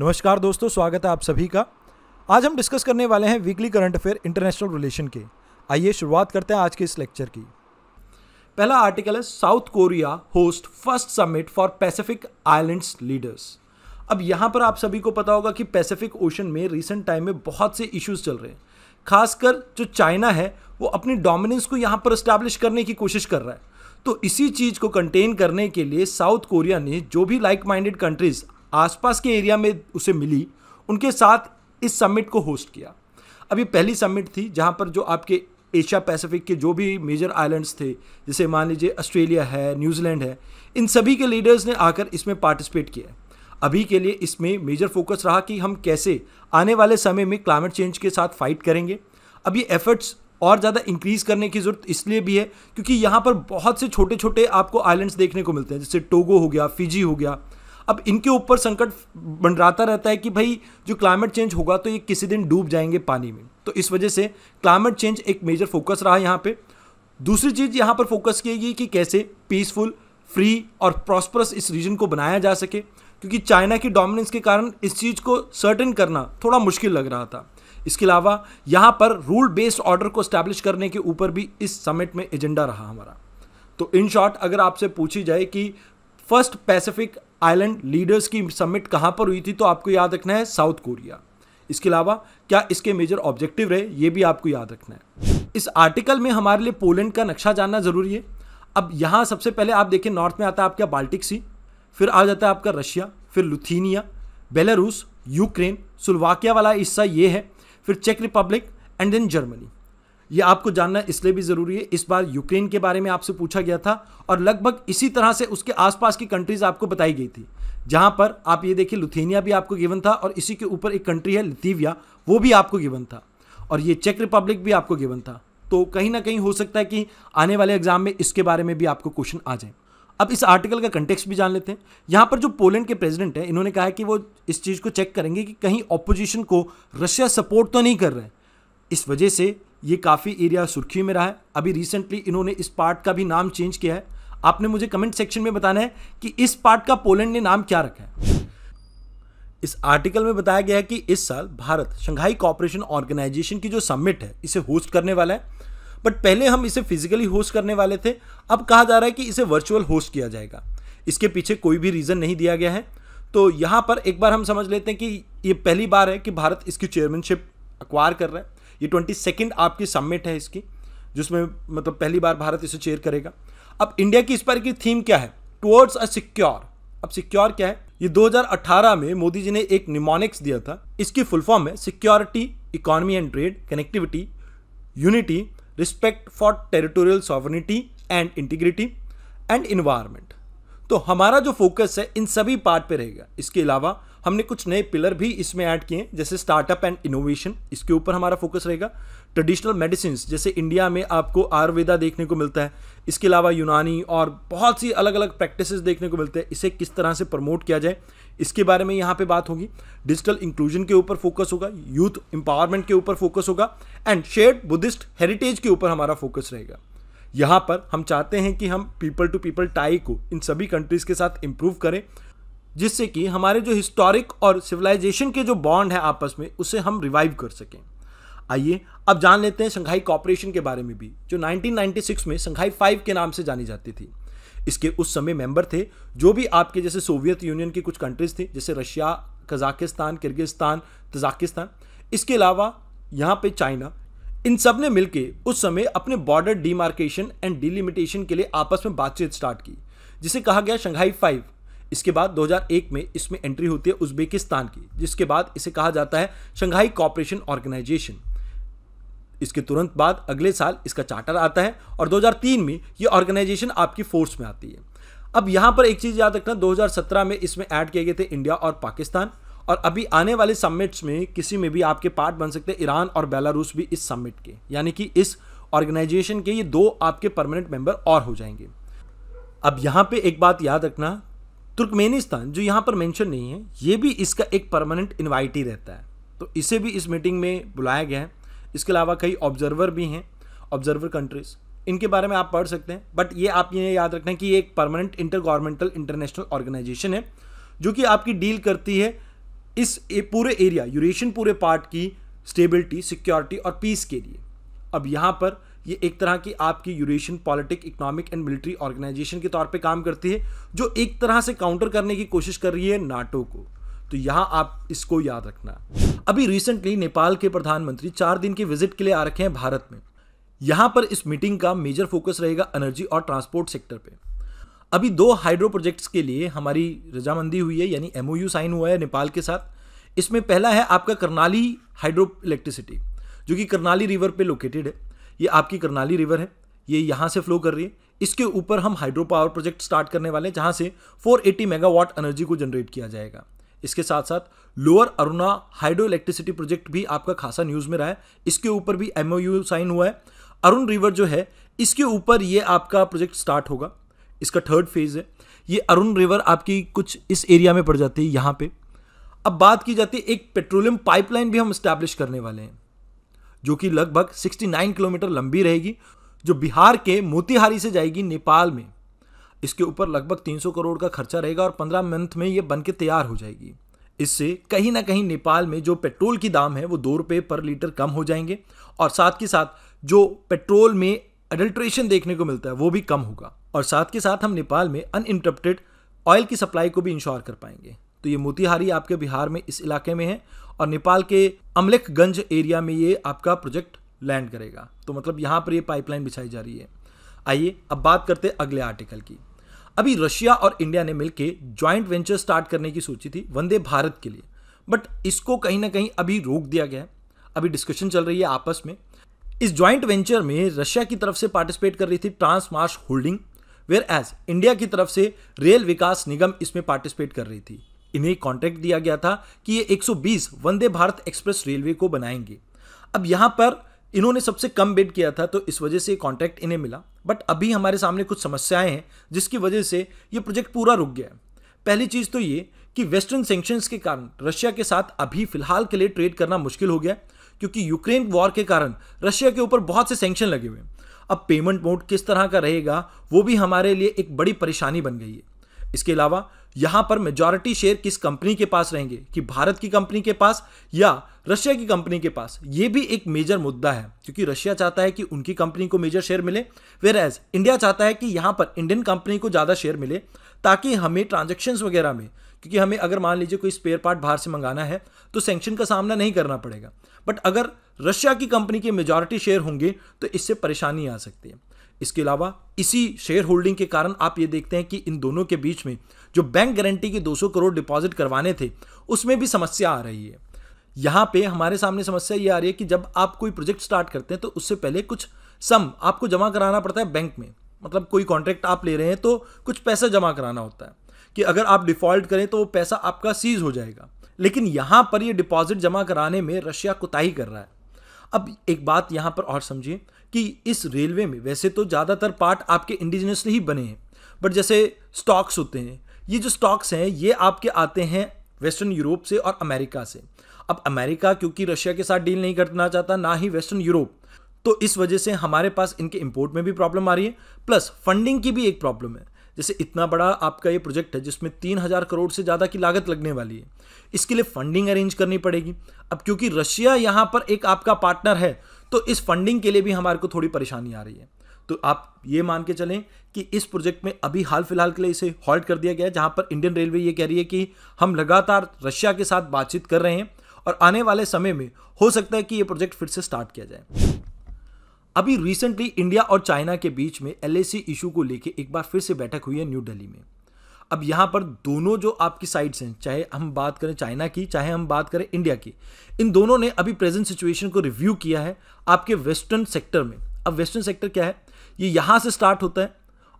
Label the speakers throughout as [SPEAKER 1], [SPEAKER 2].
[SPEAKER 1] नमस्कार दोस्तों स्वागत है आप सभी का आज हम डिस्कस करने वाले हैं weekly current affair international relation के आइए शुरुआत करते हैं आज के इस लेक्चर की पहला आर्टिकल है South Korea host first summit for Pacific islands leaders अब यहाँ पर आप सभी को पता होगा कि पैसिफिक ओशन में रिसेंट टाइम में बहुत से इश्यूज चल रहे हैं खासकर जो चाइना है वो अपनी डोमिनेंस को यहाँ पर इस्टेब्लिश करने की कोशिश कर रहा है तो इसी चीज़ को कंटेन करने के लिए साउथ कोरिया ने जो भी लाइक माइंडेड कंट्रीज आसपास के एरिया में उसे मिली उनके साथ इस समिट को होस्ट किया अब ये पहली समिट थी जहाँ पर जो आपके एशिया पैसिफिक के जो भी मेजर आइलैंड्स थे जैसे मान लीजिए ऑस्ट्रेलिया है न्यूजीलैंड है इन सभी के लीडर्स ने आकर इसमें पार्टिसिपेट किया अभी के लिए इसमें मेजर फोकस रहा कि हम कैसे आने वाले समय में क्लाइमेट चेंज के साथ फाइट करेंगे अब ये एफर्ट्स और ज़्यादा इंक्रीज़ करने की ज़रूरत इसलिए भी है क्योंकि यहाँ पर बहुत से छोटे छोटे आपको आइलैंड्स देखने को मिलते हैं जैसे टोगो हो गया फिजी हो गया अब इनके ऊपर संकट बंडराता रहता है कि भाई जो क्लाइमेट चेंज होगा तो ये किसी दिन डूब जाएंगे पानी में तो इस वजह से क्लाइमेट चेंज एक मेजर फोकस रहा यहाँ पर दूसरी चीज़ यहाँ पर फोकस की गई कि कैसे पीसफुल फ्री और प्रॉस्परस इस रीजन को बनाया जा सके क्योंकि चाइना की डोमिनेंस के कारण इस चीज़ को सर्टेन करना थोड़ा मुश्किल लग रहा था इसके अलावा यहाँ पर रूल बेस्ड ऑर्डर को स्टैब्लिश करने के ऊपर भी इस समिट में एजेंडा रहा हमारा तो इन शॉर्ट अगर आपसे पूछी जाए कि फर्स्ट पैसिफिक आइलैंड लीडर्स की समिट कहाँ पर हुई थी तो आपको याद रखना है साउथ कोरिया इसके अलावा क्या इसके मेजर ऑब्जेक्टिव रहे ये भी आपको याद रखना है इस आर्टिकल में हमारे लिए पोलैंड का नक्शा जानना ज़रूरी है अब यहाँ सबसे पहले आप देखें नॉर्थ में आता है आपका बाल्टिक सी फिर आ जाता है आपका रशिया फिर लुथीनिया बेलारूस यूक्रेन सुलवाकिया वाला हिस्सा ये है फिर चेक रिपब्लिक एंड देन जर्मनी ये आपको जानना इसलिए भी ज़रूरी है इस बार यूक्रेन के बारे में आपसे पूछा गया था और लगभग इसी तरह से उसके आसपास की कंट्रीज़ आपको बताई गई थी जहां पर आप ये देखिए लुथेनिया भी आपको गिवन था और इसी के ऊपर एक कंट्री है लिथिविया वो भी आपको गिवन था और ये चेक रिपब्लिक भी आपको गिवन था तो कहीं ना कहीं हो सकता है कि आने वाले एग्जाम में इसके बारे में भी आपको क्वेश्चन आ जाए अब इस आर्टिकल का कंटेक्स्ट भी जान लेते हैं यहां पर जो पोलैंड के प्रेसिडेंट हैं इन्होंने कहा है कि वो इस चीज़ को चेक करेंगे कि कहीं ऑपोजिशन को रशिया सपोर्ट तो नहीं कर रहे इस वजह से ये काफ़ी एरिया सुर्खी में रहा है अभी रिसेंटली इन्होंने इस पार्ट का भी नाम चेंज किया है आपने मुझे कमेंट सेक्शन में बताना है कि इस पार्ट का पोलैंड ने नाम क्या रखा है इस आर्टिकल में बताया गया है कि इस साल भारत शंघाई कॉपरेशन ऑर्गेनाइजेशन की जो समिट है इसे होस्ट करने वाला है बट पहले हम इसे फिजिकली होस्ट करने वाले थे अब कहा जा रहा है कि इसे वर्चुअल होस्ट किया जाएगा इसके पीछे कोई भी रीज़न नहीं दिया गया है तो यहाँ पर एक बार हम समझ लेते हैं कि ये पहली बार है कि भारत इसकी चेयरमैनशिप अक्वायर कर रहा है ये ट्वेंटी सेकेंड आपकी सबमिट है इसकी जिसमें मतलब पहली बार भारत इसे चेयर करेगा अब इंडिया की इस बार की थीम क्या है टुवर्ड्स अ सिक्योर अब सिक्योर क्या है ये 2018 में मोदी जी ने एक निमोनिक्स दिया था इसकी फुल फॉर्म है security economy and trade connectivity unity respect for territorial sovereignty and integrity and environment तो हमारा जो फोकस है इन सभी पार्ट पे रहेगा इसके अलावा हमने कुछ नए पिलर भी इसमें ऐड किए जैसे स्टार्टअप एंड इनोवेशन इसके ऊपर हमारा फोकस रहेगा ट्रेडिशनल मेडिसिन जैसे इंडिया में आपको आयुर्वेदा देखने को मिलता है इसके अलावा यूनानी और बहुत सी अलग अलग प्रैक्टिस देखने को मिलते हैं इसे किस तरह से प्रमोट किया जाए इसके बारे में यहाँ पे बात होगी डिजिटल इंक्लूजन के ऊपर फोकस होगा यूथ एम्पावरमेंट के ऊपर फोकस होगा एंड शेयर्ड बुद्धिस्ट हेरिटेज के ऊपर हमारा फोकस रहेगा यहाँ पर हम चाहते हैं कि हम पीपल टू पीपल टाई को इन सभी कंट्रीज़ के साथ इम्प्रूव करें जिससे कि हमारे जो हिस्टोरिक और सिविलाइजेशन के जो बॉन्ड है आपस में उसे हम रिवाइव कर सकें आइए अब जान लेते हैं शंघाई कॉपरेशन के बारे में भी जो 1996 में शंघाई फाइव के नाम से जानी जाती थी इसके उस समय मेंबर थे जो भी आपके जैसे सोवियत यूनियन की कुछ कंट्रीज थी जैसे रशिया कजाकिस्तान किर्गिस्तान तजाकिस्तान इसके अलावा यहाँ पे चाइना इन सब ने मिलकर उस समय अपने बॉर्डर डीमार्केशन एंड डिलिमिटेशन के लिए आपस में बातचीत स्टार्ट की जिसे कहा गया शंघाई फाइव इसके बाद 2001 में इसमें एंट्री होती है उज्बेकिस्तान की जिसके बाद इसे कहा जाता है शंघाई कॉपरेशन ऑर्गेनाइजेशन इसके तुरंत बाद अगले साल इसका चार्टर आता है और 2003 में ये ऑर्गेनाइजेशन आपकी फोर्स में आती है अब यहाँ पर एक चीज़ याद रखना 2017 में इसमें ऐड किए गए थे इंडिया और पाकिस्तान और अभी आने वाले सम्मिट्स में किसी में भी आपके पार्ट बन सकते हैं ईरान और बेलारूस भी इस सम्मिट के यानी कि इस ऑर्गेनाइजेशन के ये दो आपके परमानेंट मेंबर और हो जाएंगे अब यहाँ पे एक बात याद रखना तुर्कमेनिस्तान जो यहाँ पर मेंशन नहीं है ये भी इसका एक परमानेंट इन्वाइटी रहता है तो इसे भी इस मीटिंग में बुलाया गया है इसके अलावा कई ऑब्जर्वर भी हैं ऑब्जर्वर कंट्रीज़ इनके बारे में आप पढ़ सकते हैं बट ये आप ये याद रखना है कि ये एक permanent intergovernmental international organisation है जो कि आपकी डील करती है इस पूरे एरिया यूरेशियन पूरे पार्ट की स्टेबिलिटी सिक्योरिटी और पीस के लिए अब यहाँ पर ये एक तरह की आपकी Eurasian politic economic and military organisation के तौर पे काम करती है जो एक तरह से काउंटर करने की कोशिश कर रही है नाटो को तो यहाँ आप इसको याद रखना अभी रिसेंटली नेपाल के प्रधानमंत्री चार दिन की विजिट के लिए आ रखे हैं भारत में यहाँ पर इस मीटिंग का मेजर फोकस रहेगा एनर्जी और ट्रांसपोर्ट सेक्टर पे अभी दो हाइड्रो प्रोजेक्ट्स के लिए हमारी रजामंदी हुई है यानी एमओयू साइन हुआ है नेपाल के साथ इसमें पहला है आपका करनाली हाइड्रो इलेक्ट्रिसिटी जो कि करनाली रिवर पे लोकेटेड है ये आपकी करनाली रिवर है ये यहाँ से फ्लो कर रही है इसके ऊपर हम हाइड्रो पावर प्रोजेक्ट स्टार्ट करने वाले हैं जहाँ से 480 मेगावाट एनर्जी को जनरेट किया जाएगा इसके साथ साथ lower Arun hydro electricity project भी आपका खासा न्यूज़ में रहा है इसके ऊपर भी एम साइन हुआ है अरुण रिवर जो है इसके ऊपर ये आपका प्रोजेक्ट स्टार्ट होगा इसका थर्ड फेज़ है ये अरुण रिवर आपकी कुछ इस एरिया में पड़ जाती है यहाँ पर अब बात की जाती है एक पेट्रोलियम पाइपलाइन भी हम इस्टेब्लिश करने वाले हैं जो कि लगभग 69 किलोमीटर लंबी रहेगी जो बिहार के मोतिहारी से जाएगी नेपाल में इसके ऊपर लगभग 300 करोड़ का खर्चा रहेगा और 15 मंथ में ये बन के तैयार हो जाएगी इससे कहीं ना कहीं नेपाल में जो पेट्रोल की दाम है वो दो रुपये पर लीटर कम हो जाएंगे और साथ के साथ जो पेट्रोल में एडल्ट्रेशन देखने को मिलता है वो भी कम होगा और साथ के साथ हम नेपाल में अनइंटरप्टेड ऑयल की सप्लाई को भी इंश्योर कर पाएंगे तो ये मोतिहारी आपके बिहार में इस इलाके में है और नेपाल के अमलेखगंज एरिया में ये आपका प्रोजेक्ट लैंड करेगा तो मतलब यहाँ पर ये पाइपलाइन बिछाई जा रही है आइए अब बात करते हैं अगले आर्टिकल की अभी रशिया और इंडिया ने मिलकर ज्वाइंट वेंचर स्टार्ट करने की सोची थी वंदे भारत के लिए बट इसको कहीं ना कहीं अभी रोक दिया गया है अभी डिस्कशन चल रही है आपस में इस ज्वाइंट वेंचर में रशिया की तरफ से पार्टिसिपेट कर रही थी trans marsh holding whereas India की तरफ से रेल विकास निगम इसमें पार्टिसिपेट कर रही थी इन्हें कॉन्ट्रैक्ट दिया गया था कि ये 120 वंदे भारत एक्सप्रेस रेलवे को बनाएंगे अब यहाँ पर इन्होंने सबसे कम बेड किया था तो इस वजह से कॉन्ट्रैक्ट इन्हें मिला बट अभी हमारे सामने कुछ समस्याएं हैं जिसकी वजह से ये प्रोजेक्ट पूरा रुक गया है पहली चीज़ तो ये कि वेस्टर्न सेंक्शंस के कारण रशिया के साथ अभी फिलहाल के लिए ट्रेड करना मुश्किल हो गया क्योंकि यूक्रेन वॉर के कारण रशिया के ऊपर बहुत से सेंक्शन लगे हुए हैं अब पेमेंट मोड किस तरह का रहेगा वो भी हमारे लिए एक बड़ी परेशानी बन गई है इसके अलावा यहाँ पर मेजॉरिटी शेयर किस कंपनी के पास रहेंगे कि भारत की कंपनी के पास या रशिया की कंपनी के पास ये भी एक मेजर मुद्दा है क्योंकि रशिया चाहता है कि उनकी कंपनी को मेजर शेयर मिले वेर एज इंडिया चाहता है कि यहाँ पर इंडियन कंपनी को ज़्यादा शेयर मिले ताकि हमें ट्रांजेक्शन वगैरह में क्योंकि हमें अगर मान लीजिए कोई स्पेयर पार्ट बाहर से मंगाना है तो सेंक्शन का सामना नहीं करना पड़ेगा बट अगर रशिया की कंपनी के मेजॉरिटी शेयर होंगे तो इससे परेशानी आ सकती है इसके अलावा इसी शेयर होल्डिंग के कारण आप ये देखते हैं कि इन दोनों के बीच में जो बैंक गारंटी के 200 करोड़ डिपॉजिट करवाने थे उसमें भी समस्या आ रही है यहाँ पे हमारे सामने समस्या ये आ रही है कि जब आप कोई प्रोजेक्ट स्टार्ट करते हैं तो उससे पहले कुछ सम आपको जमा कराना पड़ता है बैंक में मतलब कोई कॉन्ट्रैक्ट आप ले रहे हैं तो कुछ पैसा जमा कराना होता है कि अगर आप डिफ़ॉल्ट करें तो वो पैसा आपका सीज हो जाएगा लेकिन यहाँ पर ये डिपॉजिट जमा कराने में रशिया कोताही कर रहा है अब एक बात यहाँ पर और समझिए कि इस रेलवे में वैसे तो ज़्यादातर पार्ट आपके इंडिजिनसली ही बने हैं बट जैसे स्टॉक्स होते हैं ये जो स्टॉक्स हैं ये आपके आते हैं वेस्टर्न यूरोप से और अमेरिका से अब अमेरिका क्योंकि रशिया के साथ डील नहीं करना चाहता ना ही वेस्टर्न यूरोप तो इस वजह से हमारे पास इनके इम्पोर्ट में भी प्रॉब्लम आ रही है प्लस फंडिंग की भी एक प्रॉब्लम है जैसे इतना बड़ा आपका ये प्रोजेक्ट है जिसमें तीन हज़ार करोड़ से ज़्यादा की लागत लगने वाली है इसके लिए फंडिंग अरेंज करनी पड़ेगी अब क्योंकि रशिया यहाँ पर एक आपका पार्टनर है तो इस फंडिंग के लिए भी हमारे को थोड़ी परेशानी आ रही है तो आप ये मान के चलें कि इस प्रोजेक्ट में अभी हाल फिलहाल के लिए इसे हॉल्ट कर दिया गया है जहाँ पर इंडियन रेलवे ये कह रही है कि हम लगातार रशिया के साथ बातचीत कर रहे हैं और आने वाले समय में हो सकता है कि ये प्रोजेक्ट फिर से स्टार्ट किया जाए अभी रिसेंटली इंडिया और चाइना के बीच में एल इशू को लेकर एक बार फिर से बैठक हुई है न्यू दिल्ली में अब यहाँ पर दोनों जो आपकी साइड्स हैं चाहे हम बात करें चाइना की चाहे हम बात करें इंडिया की इन दोनों ने अभी प्रेजेंट सिचुएशन को रिव्यू किया है आपके वेस्टर्न सेक्टर में अब वेस्टर्न सेक्टर क्या है ये यहाँ से स्टार्ट होता है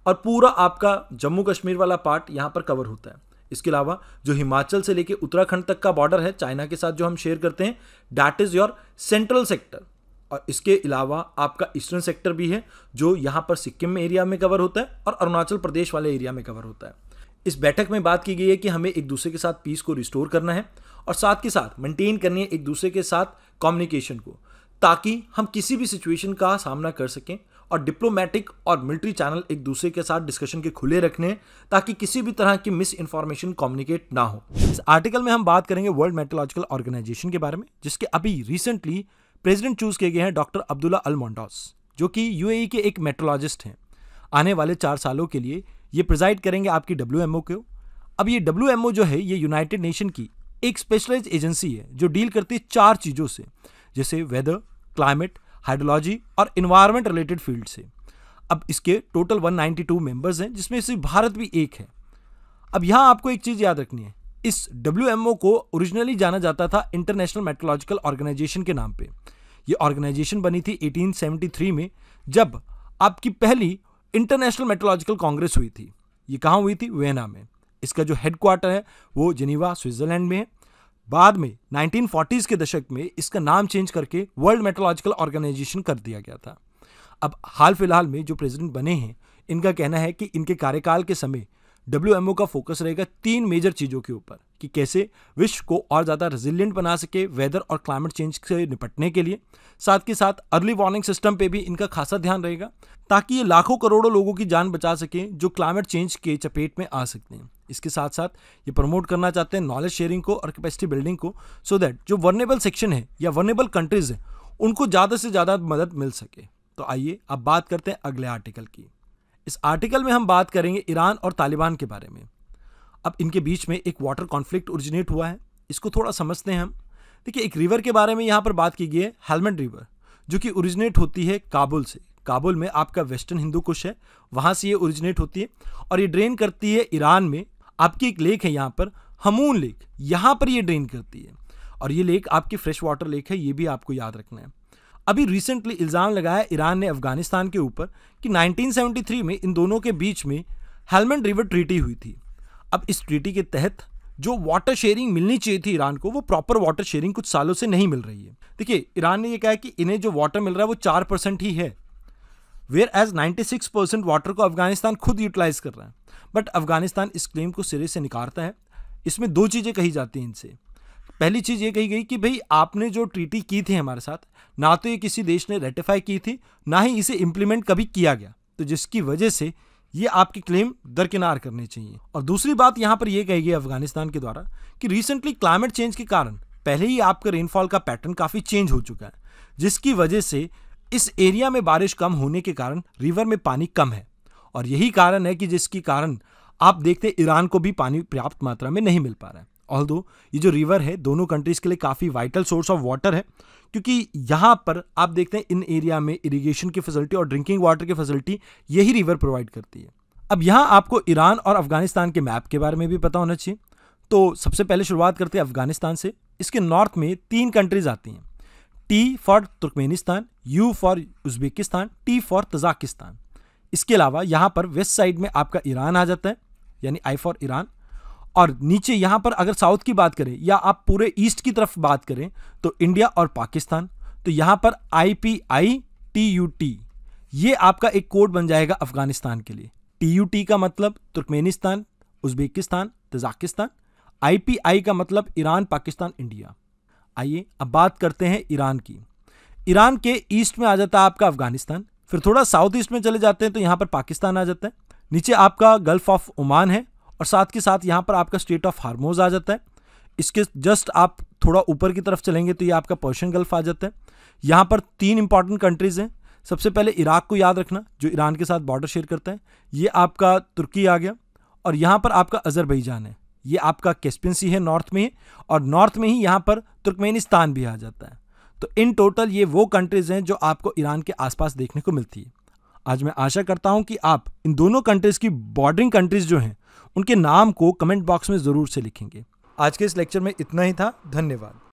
[SPEAKER 1] और पूरा आपका जम्मू कश्मीर वाला पार्ट यहाँ पर कवर होता है इसके अलावा जो हिमाचल से लेकर उत्तराखंड तक का बॉर्डर है चाइना के साथ जो हम शेयर करते हैं that is your central sector और इसके अलावा आपका ईस्टर्न सेक्टर भी है जो यहाँ पर सिक्किम में एरिया में कवर होता है और अरुणाचल प्रदेश वाले एरिया में कवर होता है इस बैठक में बात की गई है कि हमें एक दूसरे के साथ पीस को रिस्टोर करना है और साथ के साथ मेंटेन करनी है एक दूसरे के साथ कम्युनिकेशन को ताकि हम किसी भी सिचुएशन का सामना कर सकें और डिप्लोमेटिक और मिलिट्री चैनल एक दूसरे के साथ डिस्कशन के खुले रखने ताकि किसी भी तरह की मिस इन्फॉर्मेशन कम्युनिकेट ना हो इस आर्टिकल में हम बात करेंगे वर्ल्ड मेट्रोलॉजिकल ऑर्गेनाइजेशन के बारे में जिसके अभी रिसेंटली प्रेसिडेंट चूज किए गए हैं डॉक्टर अब्दुल्ला अल मोन्डॉस जो कि यूएई e के एक मेट्रोलॉजिस्ट हैं आने वाले चार सालों के लिए ये प्रिजाइड करेंगे आपकी डब्ल्यू एम ओ को अब ये डब्ल्यू एम ओ जो है ये यूनाइटेड नेशन की एक स्पेशलाइज एजेंसी है जो डील करती है चार चीज़ों से जैसे वेदर क्लाइमेट हाइड्रोलॉजी और इन्वायरमेंट रिलेटेड फील्ड से अब इसके टोटल 192 मेंबर्स हैं जिसमें से भारत भी एक है अब यहाँ आपको एक चीज़ याद रखनी है इस डब्ल्यू को ओरिजिनली जाना जाता था इंटरनेशनल मेट्रोलॉजिकल ऑर्गेनाइजेशन के नाम पे ये ऑर्गेनाइजेशन बनी थी 1873 में जब आपकी पहली इंटरनेशनल मेट्रोलॉजिकल कांग्रेस हुई थी ये कहाँ हुई थी वेना में इसका जो हेडक्वार्टर है वो जिनीवा स्विट्जरलैंड में है बाद में 1940s के दशक में इसका नाम चेंज करके वर्ल्ड मेट्रोलॉजिकल ऑर्गेनाइजेशन कर दिया गया था अब हाल फिलहाल में जो प्रेसिडेंट बने हैं इनका कहना है कि इनके कार्यकाल के समय डब्ल्यू का फोकस रहेगा तीन मेजर चीज़ों के ऊपर कि कैसे विश्व को और ज़्यादा रेजिलियंट बना सके वेदर और क्लाइमेट चेंज से निपटने के लिए साथ के साथ अर्ली वार्निंग सिस्टम पे भी इनका खासा ध्यान रहेगा ताकि ये लाखों करोड़ों लोगों की जान बचा सकें जो क्लाइमेट चेंज के चपेट में आ सकते हैं इसके साथ साथ ये प्रमोट करना चाहते हैं नॉलेज शेयरिंग को और कैपेसिटी बिल्डिंग को सो so दैट जो वर्नेबल सेक्शन है या वर्नेबल कंट्रीज़ हैं उनको ज़्यादा से ज़्यादा मदद मिल सके तो आइए अब बात करते हैं अगले आर्टिकल की इस आर्टिकल में हम बात करेंगे ईरान और तालिबान के बारे में अब इनके बीच में एक वाटर कॉन्फ्लिक्ट ओरिजिनेट हुआ है इसको थोड़ा समझते हैं हम देखिए एक रिवर के बारे में यहाँ पर बात की गई है हेलमेट रिवर जो कि ओरिजिनेट होती है काबुल से काबुल में आपका वेस्टर्न हिंदू कुश है वहाँ से ये ओरिजिनेट होती है और ये ड्रेन करती है ईरान में आपकी एक लेक है यहाँ पर हमून लेक यहाँ पर ये ड्रेन करती है और ये लेक आपकी फ्रेश वाटर लेक है ये भी आपको याद रखना है अभी रिसेंटली इल्ज़ाम लगाया ईरान ने अफगानिस्तान के ऊपर कि 1973 में इन दोनों के बीच में हेलमेंट रिवर ट्रीटी हुई थी अब इस ट्रीटी के तहत जो वाटर शेयरिंग मिलनी चाहिए थी ईरान को वो प्रॉपर वाटर शेयरिंग कुछ सालों से नहीं मिल रही है देखिए ईरान ने यह कहा कि इन्हें जो वाटर मिल रहा है वो चार परसेंट ही है वेयर एज 96 परसेंट वाटर को अफगानिस्तान खुद यूटिलाइज कर रहा है बट अफगानिस्तान इस क्लेम को सिरे से निकारता है इसमें दो चीज़ें कही जाती हैं इनसे पहली चीज़ ये कही गई कि भाई आपने जो ट्रीटी की थी हमारे साथ ना तो ये किसी देश ने रेटिफाई की थी ना ही इसे इम्प्लीमेंट कभी किया गया तो जिसकी वजह से ये आपकी क्लेम दरकिनार करनी चाहिए और दूसरी बात यहाँ पर यह कही गई अफगानिस्तान के द्वारा कि रिसेंटली क्लाइमेट चेंज के कारण पहले ही आपका रेनफॉल का पैटर्न काफ़ी चेंज हो चुका है जिसकी वजह से इस एरिया में बारिश कम होने के कारण रिवर में पानी कम है और यही कारण है कि जिसके कारण आप देखते ईरान को भी पानी पर्याप्त मात्रा में नहीं मिल पा रहा है ऑल दो ये जो रिवर है दोनों कंट्रीज़ के लिए काफ़ी वाइटल सोर्स ऑफ वाटर है क्योंकि यहाँ पर आप देखते हैं इन एरिया में इरिगेशन की फैसिलिटी और ड्रिंकिंग वाटर की फैसिलिटी यही रिवर प्रोवाइड करती है अब यहाँ आपको ईरान और अफगानिस्तान के मैप के बारे में भी पता होना चाहिए तो सबसे पहले शुरुआत करते हैं अफगानिस्तान से इसके नॉर्थ में तीन कंट्रीज़ आती हैं T for Turkmenistan U for Uzbekistan T for Tajikistan इसके अलावा यहाँ पर वेस्ट साइड में आपका ईरान आ जाता है यानी आई फॉर ईरान और नीचे यहां पर अगर साउथ की बात करें या आप पूरे ईस्ट की तरफ बात करें तो इंडिया और पाकिस्तान तो यहां पर I P I T U T ये आपका एक कोड बन जाएगा अफगानिस्तान के लिए टी यू टी का मतलब Turkmenistan Uzbekistan Tajikistan I P I का मतलब ईरान पाकिस्तान इंडिया आइए अब बात करते हैं ईरान की ईरान के ईस्ट में आ जाता है आपका अफगानिस्तान फिर थोड़ा साउथ ईस्ट में चले जाते हैं तो यहां पर पाकिस्तान आ जाता है नीचे आपका गल्फ ऑफ ओमान है और साथ के साथ यहाँ पर आपका स्टेट ऑफ हारमोज आ जाता है इसके जस्ट आप थोड़ा ऊपर की तरफ चलेंगे तो ये आपका पर्शियन गल्फ आ जाता है यहाँ पर तीन इंपॉर्टेंट कंट्रीज़ हैं सबसे पहले इराक को याद रखना जो ईरान के साथ बॉर्डर शेयर करता है ये आपका तुर्की आ गया और यहाँ पर आपका अजरबैजान है ये आपका कैस्पियन है नॉर्थ में और नॉर्थ में ही यहाँ पर तुर्कमेनिस्तान भी आ जाता है तो इन टोटल ये वो कंट्रीज़ हैं जो आपको ईरान के आसपास देखने को मिलती है आज मैं आशा करता हूँ कि आप इन दोनों कंट्रीज़ की बॉर्डरिंग कंट्रीज़ जो हैं उनके नाम को कमेंट बॉक्स में ज़रूर से लिखेंगे आज के इस लेक्चर में इतना ही था धन्यवाद